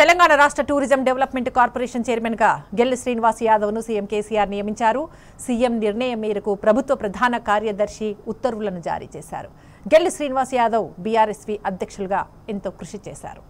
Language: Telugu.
తెలంగాణ రాష్ట్ర టూరిజం డెవలప్మెంట్ కార్పొరేషన్ చైర్మన్ గా గెల్లి శ్రీనివాస్ యాదవ్ ను సీఎం కేసీఆర్ నియమించారు సీఎం నిర్ణయం మేరకు ప్రభుత్వ ప్రధాన కార్యదర్శి ఉత్తర్వులను జారీ చేశారు గెల్లి శ్రీనివాస్ యాదవ్ బీఆర్ఎస్వి అధ్యక్షులుగా ఎంతో కృషి చేశారు